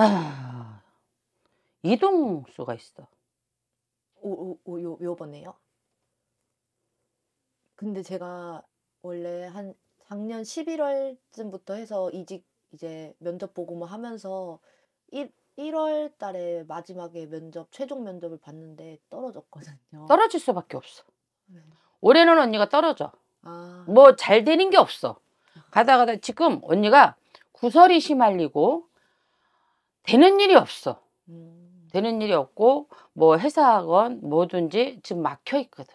아, 이동수가 있어. 오, 오, 오, 요, 요번에요? 근데 제가 원래 한 작년 11월쯤부터 해서 이직 이제 면접 보고 뭐 하면서 1, 1월 달에 마지막에 면접, 최종 면접을 봤는데 떨어졌거든요. 떨어질 수밖에 없어. 네. 올해는 언니가 떨어져. 아. 뭐잘 되는 게 없어. 가다 가 지금 언니가 구설이 심할리고 되는 일이 없어. 음. 되는 일이 없고 뭐 회사건 뭐든지 지금 막혀 있거든.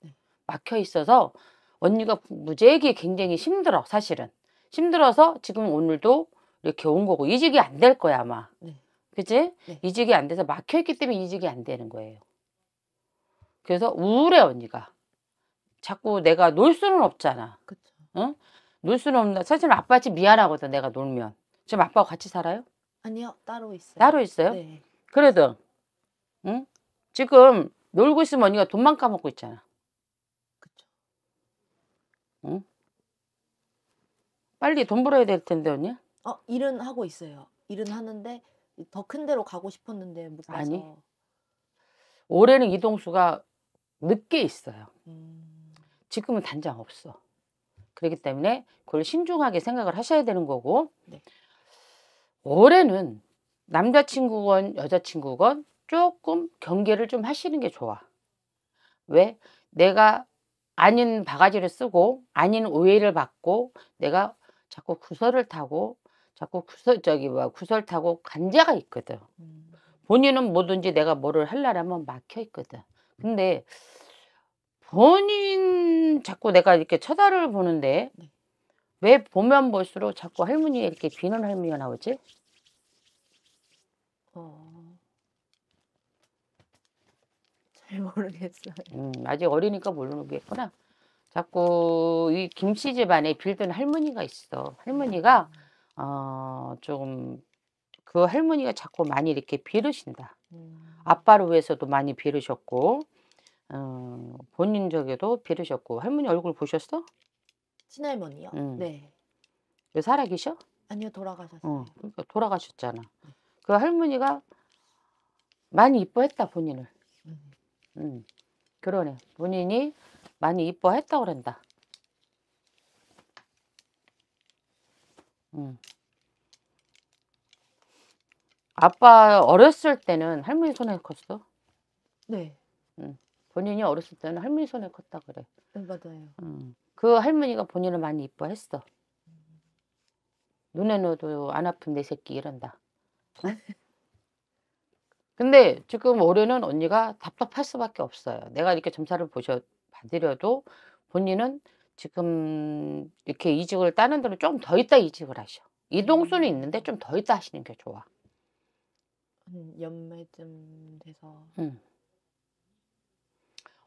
네. 막혀 있어서 언니가 무지하게 굉장히 힘들어 사실은. 힘들어서 지금 오늘도 이렇게 온 거고 이직이 안 될 거야 아마. 네. 그지? 네. 이직이 안 돼서 막혀 있기 때문에 이직이 안 되는 거예요. 그래서 우울해 언니가. 자꾸 내가 놀 수는 없잖아. 그쵸. 응? 놀 수는 없나. 사실 아빠 집 미안하거든 내가 놀면. 지금 아빠와 같이 살아요? 아니요, 따로 있어요. 따로 있어요? 네. 그래도, 응? 지금 놀고 있으면 언니가 돈만 까먹고 있잖아. 그쵸. 응? 빨리 돈 벌어야 될 텐데, 언니? 어, 일은 하고 있어요. 일은 하는데, 더 큰 데로 가고 싶었는데, 못 가서. 아니. 올해는 이동수가 늦게 있어요. 음. 지금은 단장 없어. 그렇기 때문에 그걸 신중하게 생각을 하셔야 되는 거고. 네. 올해는 남자친구건 여자친구건 조금 경계를 좀 하시는 게 좋아. 왜? 내가 아닌 바가지를 쓰고 아닌 오해를 받고 내가 자꾸 구설을 타고 자꾸 구설 저기 뭐 구설 타고 간자가 있거든. 음. 본인은 뭐든지 내가 뭐를 할라라면 막혀 있거든. 근데 본인 자꾸 내가 이렇게 쳐다를 보는데 네. 왜 보면 볼수록 자꾸 할머니에 이렇게 비는 할머니가 나오지? 어... 잘 모르겠어요. 음, 아직 어리니까 모르겠구나. 자꾸 이 김치집 안에 빌던 할머니가 있어. 할머니가 음. 어, 조금 그 할머니가 자꾸 많이 이렇게 비르신다. 음. 아빠를 위해서도 많이 비르셨고 어, 본인 적에도 비르셨고 할머니 얼굴 보셨어? 친할머니요. 응. 네. 왜 살아계셔? 아니요 돌아가셨어요. 어, 그러니까 돌아가셨잖아. 그 할머니가 많이 이뻐했다 본인을. 음. 응. 그러네. 본인이 많이 이뻐했다 그런다. 응. 아빠 어렸을 때는 할머니 손에 컸어? 네. 응. 본인이 어렸을 때는 할머니 손에 컸다 그래. 네, 맞아요. 응. 그 할머니가 본인을 많이 이뻐했어. 눈에 넣어도 안 아픈 내 새끼 이런다. 어? 근데 지금 올해는 언니가 답답할 수밖에 없어요. 내가 이렇게 점사를 보셔 받으려도 본인은 지금 이렇게 이직을 따는 대로 좀 더 있다 이직을 하셔. 이동수는 음. 있는데 좀 더 있다 하시는 게 좋아. 연말쯤 돼서 응.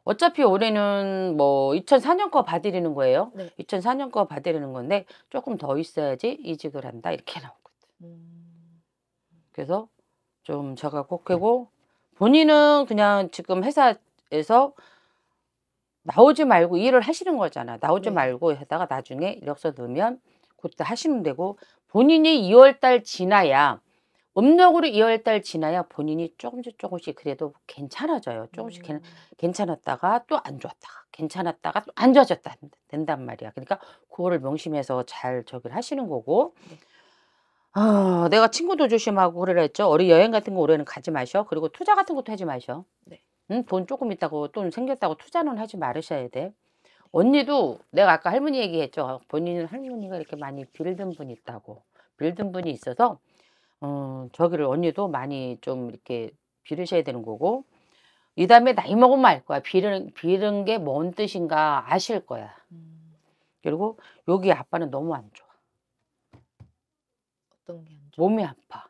어차피 올해는 뭐 2004년 거 봐드리는 거예요. 네. 2004년 거 봐드리는 건데 조금 더 있어야지 이직을 한다 이렇게 나오거든. 음. 그래서 좀 제가 꼭해고 본인은 그냥 지금 회사에서 나오지 말고 일을 하시는 거잖아. 나오지 네. 말고 하다가 나중에 이력서 넣으면 그때 하시면 되고 본인이 2월 달 지나야 음력으로 2월달 지나야 본인이 조금씩 조금씩 그래도 괜찮아져요. 조금씩 음. 괜찮았다가 또 안 좋았다가 괜찮았다가 또 안 좋아졌다 된단 말이야. 그러니까 그거를 명심해서 잘 저기를 하시는 거고 네. 아, 내가 친구도 조심하고 그러라 했죠. 어리 여행 같은 거 올해는 가지 마셔. 그리고 투자 같은 것도 하지 마셔. 네. 응? 돈 조금 있다고 돈 생겼다고 투자는 하지 말으셔야 돼. 언니도 내가 아까 할머니 얘기했죠. 본인은 할머니가 이렇게 많이 빌든 분 있다고 빌든 분이 있어서 어 저기를 언니도 많이 좀 이렇게 비르셔야 되는 거고 이 다음에 나이 먹으면 알 거야. 비른 비른 게뭔 뜻인가 아실 거야. 음. 그리고 여기 아빠는 너무 안 좋아. 어떤 게 안 좋아? 몸이 아파.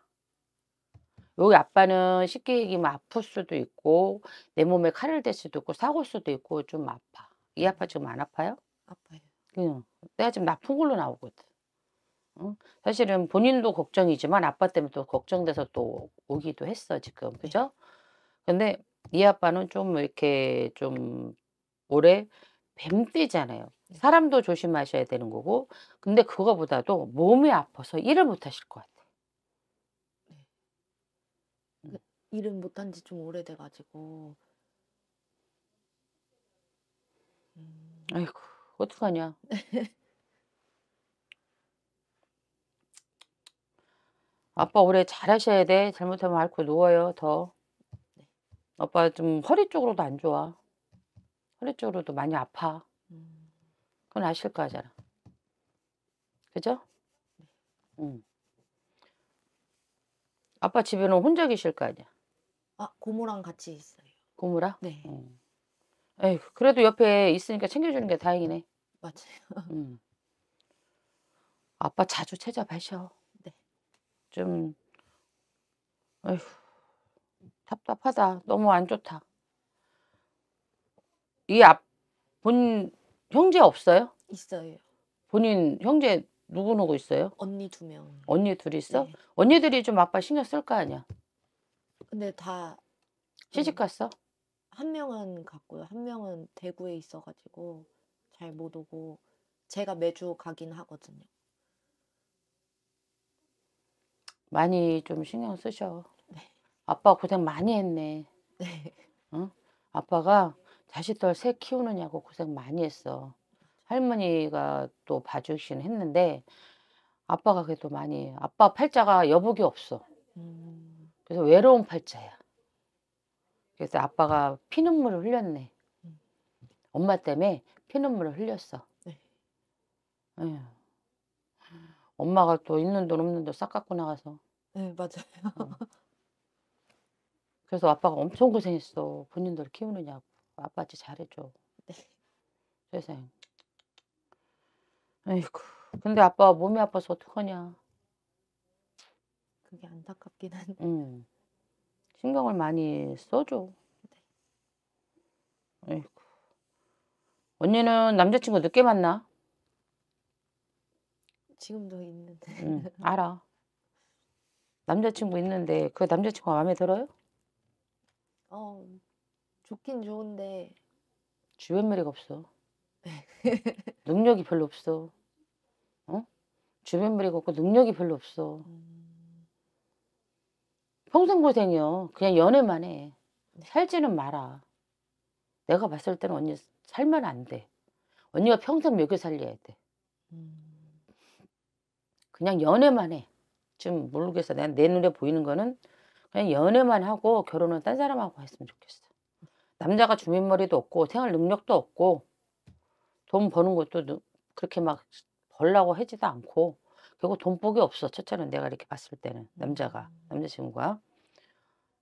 여기 아빠는 쉽게 얘기면 하 아플 수도 있고 내 몸에 칼을 댈 수도 있고 사고 수도 있고 좀 아파. 이 아빠 지금 안 아파요? 아파요. 응. 내가 지금 나쁜 걸로 나오거든. 사실은 본인도 걱정이지만 아빠 때문에 또 걱정돼서 또 오기도 했어 지금 네. 그죠? 근데 이 아빠는 좀 이렇게 좀 오래 뱀띠잖아요. 네. 사람도 조심하셔야 되는 거고 근데 그거보다도 몸이 아파서 일을 못 하실 것 같아요. 네. 음. 그 일을 못한 지 좀 오래돼가지고 음. 아이고 어떡하냐. 아빠 올해 잘하셔야 돼. 잘못하면 앓고 누워요. 더. 네. 아빠 좀 허리 쪽으로도 안 좋아. 허리 쪽으로도 많이 아파. 그건 아실 거 하잖아. 그죠? 응. 네. 음. 아빠 집에는 혼자 계실 거 아니야. 아, 고모랑 같이 있어요. 고모랑? 네. 응. 어. 에휴, 그래도 옆에 있으니까 챙겨주는 게 다행이네. 맞아요. 응. 음. 아빠 자주 찾아뵈셔. 좀 어휴, 답답하다. 너무 안 좋다. 이 앞 본 형제 없어요? 있어요. 본인 형제 누구 누구 있어요? 언니 두 명. 언니 둘 있어? 네. 언니들이 좀 아빠 신경 쓸 거 아니야? 근데 다 시집 음, 갔어? 한 명은 갔고요. 한 명은 대구에 있어가지고 잘 못 오고 제가 매주 가긴 하거든요. 많이 좀 신경 쓰셔. 네. 아빠 고생 많이 했네. 네. 응? 아빠가 자식들 새 키우느냐고 고생 많이 했어. 할머니가 또 봐주시긴 했는데 아빠가 그래도 많이 아빠 팔자가 여복이 없어. 음. 그래서 외로운 팔자야. 그래서 아빠가 피눈물을 흘렸네. 음. 엄마 때문에 피눈물을 흘렸어. 네. 응. 엄마가 또 있는 돈 없는 돈 싹 갖고 나가서. 네, 맞아요. 어. 그래서 아빠가 엄청 고생했어. 본인들 키우느냐고. 아빠한테 잘해줘. 네. 세상. 아이고. 근데 아빠가 몸이 아파서 어떡하냐. 그게 안타깝긴 한데. 응. 신경을 많이 써줘. 네. 아이고. 언니는 남자친구 늦게 만나? 지금도 있는데. 응, 알아. 남자친구 있는데 그 남자친구가 마음에 들어요? 어, 좋긴 좋은데. 주변 매력 없어. 네. 능력이 별로 없어. 어? 주변 매력 없고 능력이 별로 없어. 음. 평생 고생이요. 그냥 연애만 해. 네. 살지는 마라. 내가 봤을 때는 언니 살면 안 돼. 언니가 평생 먹여 살려야 돼. 음... 그냥 연애만 해. 지금 모르겠어. 내가 내 눈에 보이는 거는 그냥 연애만 하고 결혼은 딴 사람하고 했으면 좋겠어. 남자가 주민머리도 없고 생활 능력도 없고 돈 버는 것도 그렇게 막 벌라고 하지도 않고 결국 돈복이 없어. 첫째는 내가 이렇게 봤을 때는 남자가 음. 남자친구가.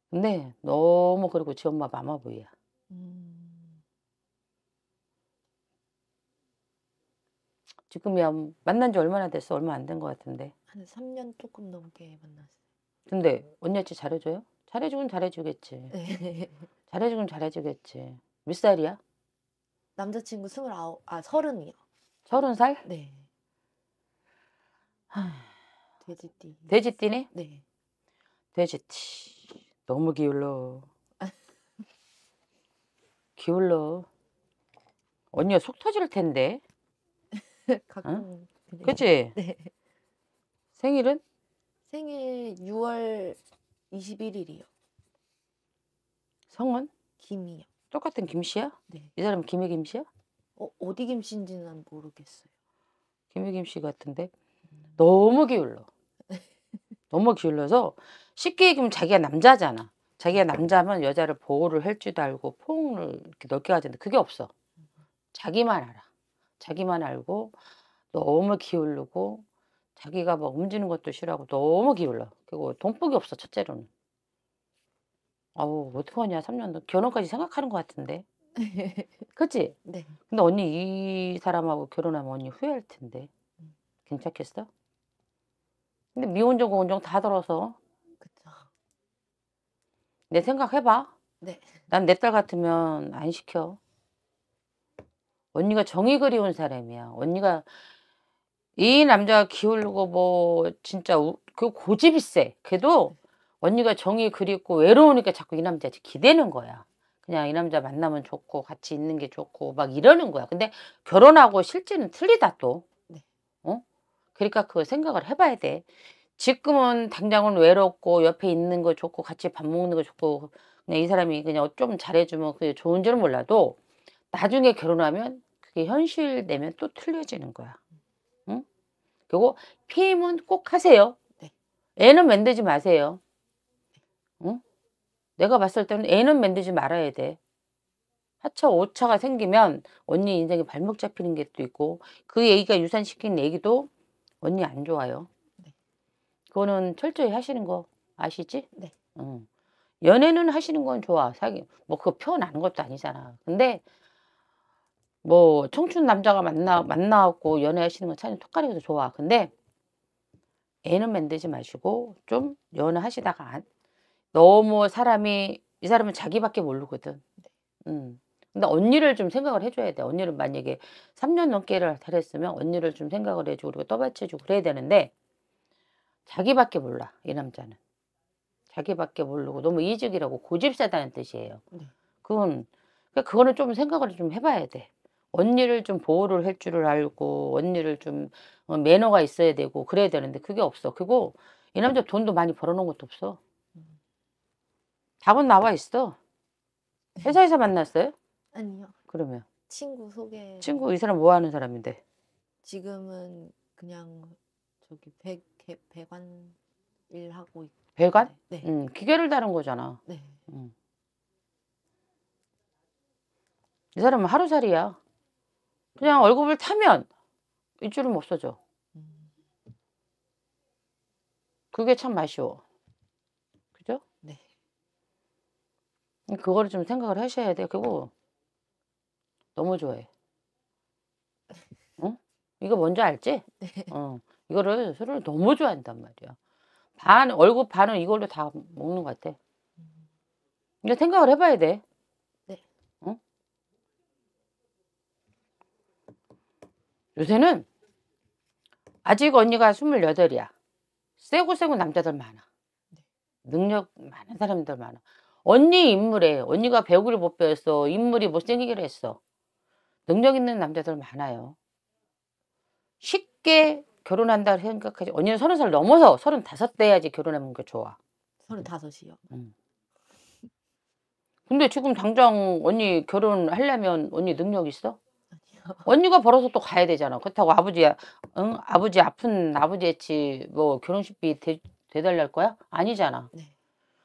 근데 너무 그리고 지 엄마 마마보이야. 음. 지금이야 만난 지 얼마나 됐어? 얼마 안 된 것 같은데. 한 3년 조금 넘게 만났어요. 근데 언니한테 잘해줘요? 잘해주긴 잘해주겠지. 네. 잘해주긴 잘해주겠지. 몇 살이야? 남자친구 29, 아 30이요. 30살? 네. 돼지띠. 돼지띠네? 네. 돼지띠. 너무 기울러. 기울러. 언니가 속 터질 텐데. 가끔. 응? 그치? 네. 생일은? 생일 6월 21일이요. 성은? 김이요. 똑같은 김씨야? 네. 이 사람 김해 김씨야? 어, 어디 김씨인지는 난 모르겠어요. 김해 김씨 같은데 너무 기울러. 너무 기울러서 쉽게 얘기하면 자기가 남자잖아. 자기가 남자면 여자를 보호를 할 줄도 알고 포옹을 이렇게 넓게 하는데 그게 없어. 자기만 알아. 자기만 알고 너무 기울르고 자기가 막 뭐 움직이는 것도 싫어하고 너무 기울러. 그리고 돈복이 없어 첫째로는. 아우 어떡하냐 3년 결혼까지 생각하는 것 같은데. 그치? 네. 근데 언니 이 사람하고 결혼하면 언니 후회할 텐데. 음. 괜찮겠어? 근데 미혼정 고혼정 다 들어서. 그쵸. 내 생각 해봐. 네. 난 내 딸 같으면 안 시켜. 언니가 정이 그리운 사람이야. 언니가 이 남자가 기울고 뭐 진짜 우, 그 고집이 세. 그래도 언니가 정이 그리고 외로우니까 자꾸 이 남자한테 기대는 거야. 그냥 이 남자 만나면 좋고 같이 있는 게 좋고 막 이러는 거야. 근데 결혼하고 실제는 틀리다 또. 네. 어? 그러니까 그 생각을 해봐야 돼. 지금은 당장은 외롭고 옆에 있는 거 좋고 같이 밥 먹는 거 좋고 그냥 이 사람이 그냥 좀 잘해주면 그게 좋은 줄 몰라도 나중에 결혼하면 그게 현실 되면 또 틀려지는 거야. 응? 그리고 피임은 꼭 하세요. 네. 애는 만들지 마세요. 네. 응? 내가 봤을 때는 애는 만들지 말아야 돼. 하차 오차가 생기면 언니 인생에 발목 잡히는 게 또 있고 그 얘기가 유산시킨 얘기도 언니 안 좋아요. 네. 그거는 철저히 하시는 거 아시지? 네. 응. 연애는 하시는 건 좋아. 사기 뭐 그거 표현하는 것도 아니잖아. 근데 뭐 청춘 남자가 만나 만나고 연애하시는 건 차라리 톡가리기도 좋아. 근데 애는 만들지 마시고 좀 연애하시다가 안, 너무 사람이 이 사람은 자기밖에 모르거든. 음. 근데 언니를 좀 생각을 해줘야 돼. 언니를 만약에 3년 넘게를 달했으면 언니를 좀 생각을 해주고 그리고 떠받쳐주고 그래야 되는데 자기밖에 몰라 이 남자는. 자기밖에 모르고 너무 이직이라고 고집세다는 뜻이에요. 네. 그건 그러니까 그거는 좀 생각을 좀 해봐야 돼. 언니를 좀 보호를 할 줄을 알고 언니를 좀 어, 매너가 있어야 되고 그래야 되는데 그게 없어. 그리고 이 남자 돈도 많이 벌어놓은 것도 없어. 답은 나와 있어. 회사에서 만났어요? 아니요. 그러면 친구 소개. 친구 이 사람 뭐 하는 사람인데? 지금은 그냥 저기 백, 개, 배관 일 하고 있. 배관? 네. 응, 음, 기계를 다는 거잖아. 네. 음. 이 사람은 하루살이야. 그냥 얼굴을 타면 입주일은 없어져. 그게 참 아쉬워. 그죠? 네. 그거를 좀 생각을 하셔야 돼요. 그리고 너무 좋아해. 응? 이거 뭔지 알지? 네. 어. 이거를 술을 너무 좋아한단 말이야. 반, 얼굴 반은 이걸로 다 먹는 것 같아. 음. 근데 생각을 해봐야 돼. 요새는 아직 언니가 28이야. 세고 세고 남자들 많아. 네. 능력 많은 사람들 많아. 언니 인물에 언니가 배우기를 못 배웠어. 인물이 못생기기로 했어. 능력 있는 남자들 많아요. 쉽게 결혼한다 생각하지. 언니는 서른 살 넘어서 서른 다섯 돼야지 결혼하는 게 좋아. 서른 다섯이요. 응. 근데 지금 당장 언니 결혼하려면 언니 능력 있어? 언니가 벌어서 또 가야 되잖아. 그렇다고 아버지, 야 응? 아버지 아픈 아버지 애치 뭐 결혼식비 대, 달랄 거야? 아니잖아. 네.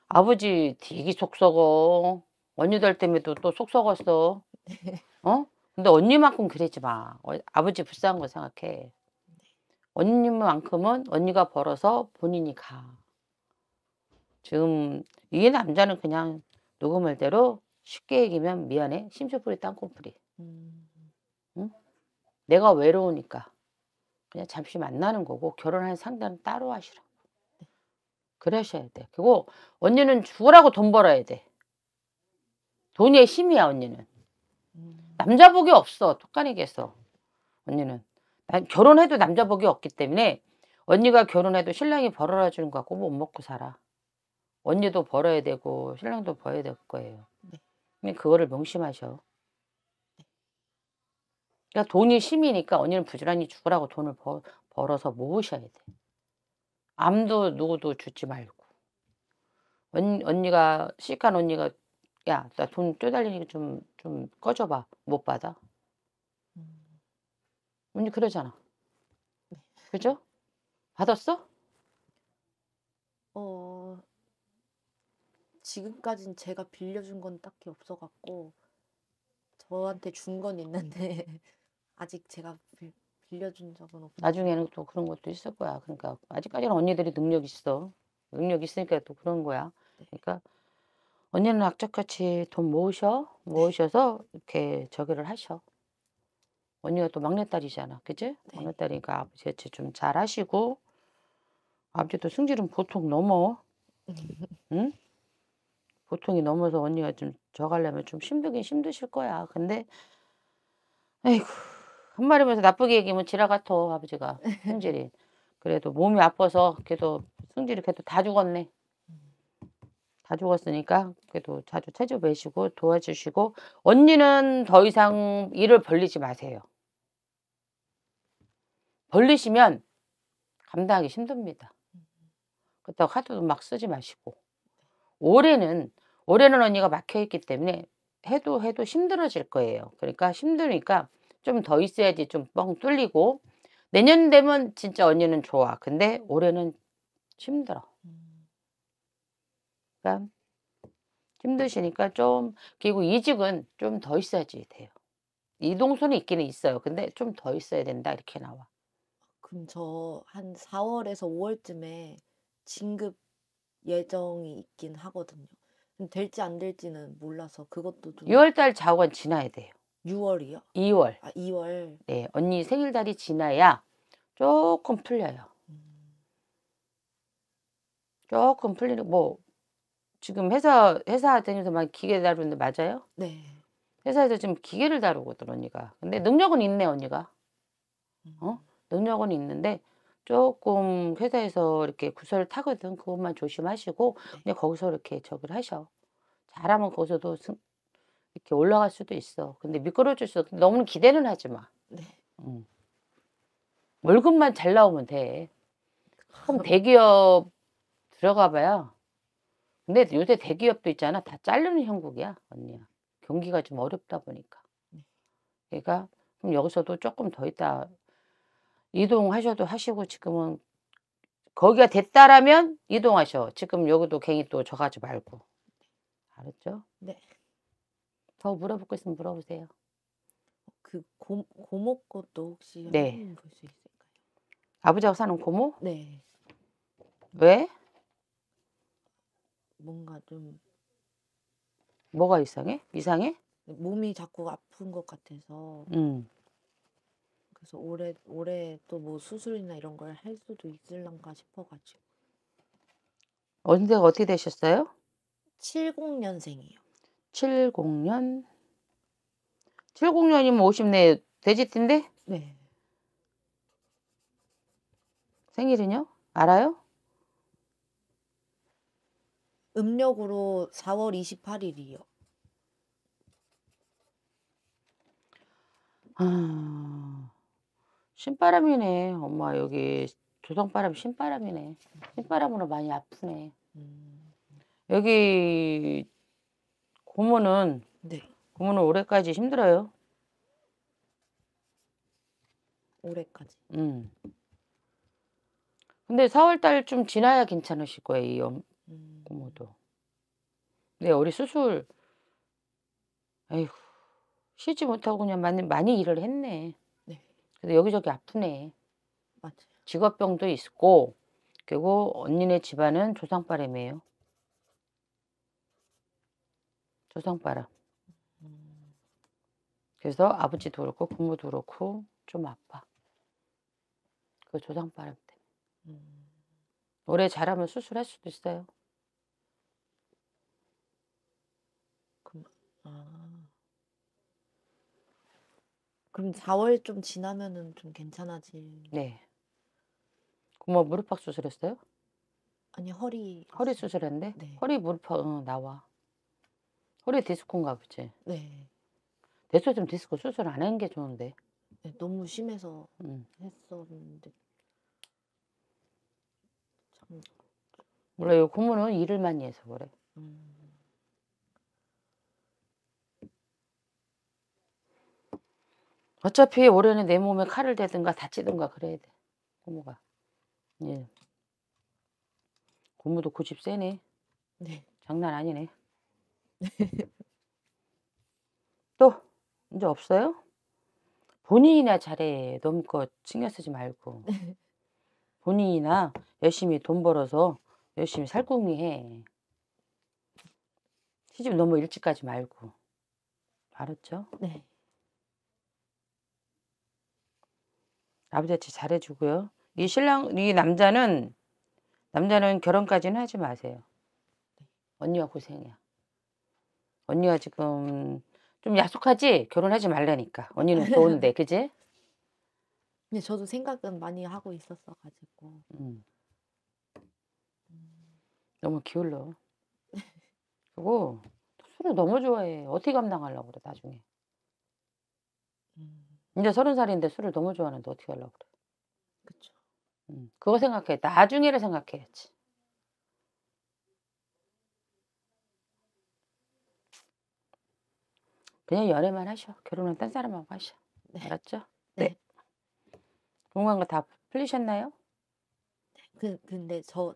아버지 되게 속 썩어. 언니들 때문에 또, 또속 썩었어. 네. 어? 근데 언니만큼 그러지 마. 어, 아버지 불쌍한 거 생각해. 언니만큼은 언니가 벌어서 본인이 가. 지금 이 남자는 그냥 녹음을 대로 쉽게 얘기면 미안해. 심술풀이 땅콩풀이. 음. 내가 외로우니까 그냥 잠시 만나는 거고 결혼할 상대는 따로 하시라고. 네. 그러셔야 돼. 그리고 언니는 죽으라고 돈 벌어야 돼. 돈의 힘이야 언니는. 음. 남자 복이 없어. 톡간에겠어 언니는. 난 결혼해도 남자 복이 없기 때문에 언니가 결혼해도 신랑이 벌어라 주는 거 갖고 못 먹고 살아. 언니도 벌어야 되고 신랑도 벌어야 될 거예요. 네. 그거를 명심하셔. 그러니까 돈이 심이니까 언니는 부지런히 죽으라고 돈을 벌, 벌어서 모으셔야 돼. 암도 누구도 주지 말고. 언, 언니가, 시간 언니가, 야, 나돈 쪼달리니까 좀, 좀 꺼져봐. 못 받아. 음. 언니 그러잖아. 그죠? 받았어? 어, 지금까진 제가 빌려준 건 딱히 없어갖고, 저한테 준 건 있는데, 아직 제가 빌, 려준 적은 없어 나중에는 또 그런 것도 있을 거야. 그러니까 아직까지는 언니들이 능력 있어. 능력 있으니까 또 그런 거야. 네. 그러니까 언니는 악착같이 돈 모으셔 모으셔서 이렇게 저기를 하셔. 언니가 또 막내딸이잖아, 그지? 네. 막내딸이니까 아버지가 좀 잘하시고 아버지도 승질은 보통 넘어. 응? 보통이 넘어서 언니가 좀 저가려면 좀 힘들긴 힘드실 거야. 근데 에이구 한마디 면서 나쁘게 얘기하면 지라가토 아버지가 성질이 그래도 몸이 아파서 그래도 성질이 그래도 다 죽었네 다 죽었으니까 그래도 자주 체조 배시고 도와주시고 언니는 더 이상 일을 벌리지 마세요 벌리시면 감당하기 힘듭니다 그렇다고 카 하도 막 쓰지 마시고 올해는 올해는 언니가 막혀있기 때문에 해도 해도 힘들어질 거예요 그러니까 힘드니까 좀더 있어야지 좀 뻥 뚫리고 내년 되면 진짜 언니는 좋아. 근데 올해는 힘들어. 음. 그러니까 힘드시니까 좀 그리고 이직은 좀 더 있어야지 돼요. 이동수는 있기는 있어요. 근데 좀 더 있어야 된다 이렇게 나와. 그럼 저 한 4월에서 5월쯤에 진급 예정이 있긴 하거든요. 될지 안 될지는 몰라서 그것도 좀 6월달 자원 지나야 돼요. 6월이요? 2월. 아, 2월. 네, 언니 생일달이 지나야 조금 풀려요. 음. 조금 풀리는 뭐 지금 회사 회사 다니면서 막 기계 다루는데 맞아요? 네. 회사에서 지금 기계를 다루거든 언니가. 근데 능력은 있네 언니가. 어? 음. 능력은 있는데 조금 회사에서 이렇게 구설을 타거든 그것만 조심하시고 네. 그냥 거기서 이렇게 저기를 하셔. 잘하면 거기서도 승, 이렇게 올라갈 수도 있어. 근데 미끄러질 수도 너무 기대는 하지 마. 네. 음. 월급만 잘 나오면 돼. 그럼 아. 대기업 들어가봐야. 근데 요새 대기업도 있잖아. 다 자르는 형국이야, 언니야. 경기가 좀 어렵다 보니까. 그러니까 그럼 여기서도 조금 더 있다 이동하셔도 하시고 지금은 거기가 됐다라면 이동하셔. 지금 여기도 괜히 또 저가지 말고. 네. 알았죠? 네. 더물어볼거 있으면 물어보세요. 어, 그 고, 고모 것도 혹시 네. 볼수 있을까요? 아버지하고 사는 고모? 네. 왜? 뭔가 좀 뭐가 이상해? 이상해? 네, 몸이 자꾸 아픈 것 같아서 음. 그래서 올해 올해 또 뭐 수술이나 이런 걸 할 수도 있을란가 싶어가지고 언제 어떻게 되셨어요? 70년생이요. 70년 70년이면 50네 돼지띠인데? 네. 생일은요? 알아요? 음력으로 4월 28일이요. 아, 신바람이네. 엄마 여기 조성바람 신바람이네. 신바람으로 많이 아프네. 음. 여기 고모는 네. 고모는 올해까지 힘들어요. 올해까지. 음. 근데 4월달 좀 지나야 괜찮으실 거예요. 이 염, 음. 고모도. 네, 우리 수술. 에휴, 쉬지 못하고 그냥 많이, 많이 일을 했네. 네. 근데 여기저기 아프네. 맞아요. 직업병도 있고, 그리고 언니네 집안은 조상바램이에요. 조상바람 그래서 아버지도 그렇고 부모도 그렇고 좀 아파. 그 조상바람 때문에. 올해 잘하면 수술할 수도 있어요. 그럼, 아. 그럼 4월 좀 지나면은 좀괜찮아질 네. 그 뭐 무릎팍 수술했어요? 아니 허리. 허리 수술했는데? 네. 허리 무릎팍 응, 나와. 그래 디스코인가 보지. 네. 대체 좀 디스코 수술 안 하는 게 좋은데. 네, 너무 심해서 음. 했었는데. 참. 몰라 요 고모는 일을 많이 해서 그래. 음. 어차피 올해는 내 몸에 칼을 대든가 다치든가 그래야 돼. 고모가. 예. 고모도 고집 세네. 네. 장난 아니네. 또 이제 없어요? 본인이나 잘해. 넘껏 신경 쓰지 말고. 본인이나 열심히 돈 벌어서 열심히 살궁리 해. 시집 너무 일찍 가지 말고. 알았죠? 네. 아버지한테 잘해주고요. 이 신랑, 이 남자는, 남자는 결혼까지는 하지 마세요. 네. 언니가 고생이야. 언니가 지금 좀 약속하지? 결혼하지 말라니까. 언니는 좋은데, 그지? 근데 저도 생각은 많이 하고 있었어 가지고. 음. 음. 너무 기울러. 그리고 술을 너무 좋아해. 어떻게 감당하려고 그래 나중에. 이제 음. 서른 살인데 술을 너무 좋아하는데 어떻게 하려고 그래. 그쵸. 음. 그거 생각해. 나중에를 생각해야지. 그냥 연애만 하셔. 결혼은 딴 사람하고 하셔. 네. 알았죠? 네. 네. 궁금한 거다 풀리셨나요? 네. 그 근데 저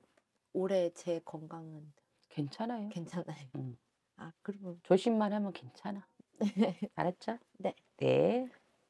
올해 제 건강은 괜찮아요. 괜찮아요. 음. 아 그러면 조심만 하면 괜찮아. 알았죠? 네. 네.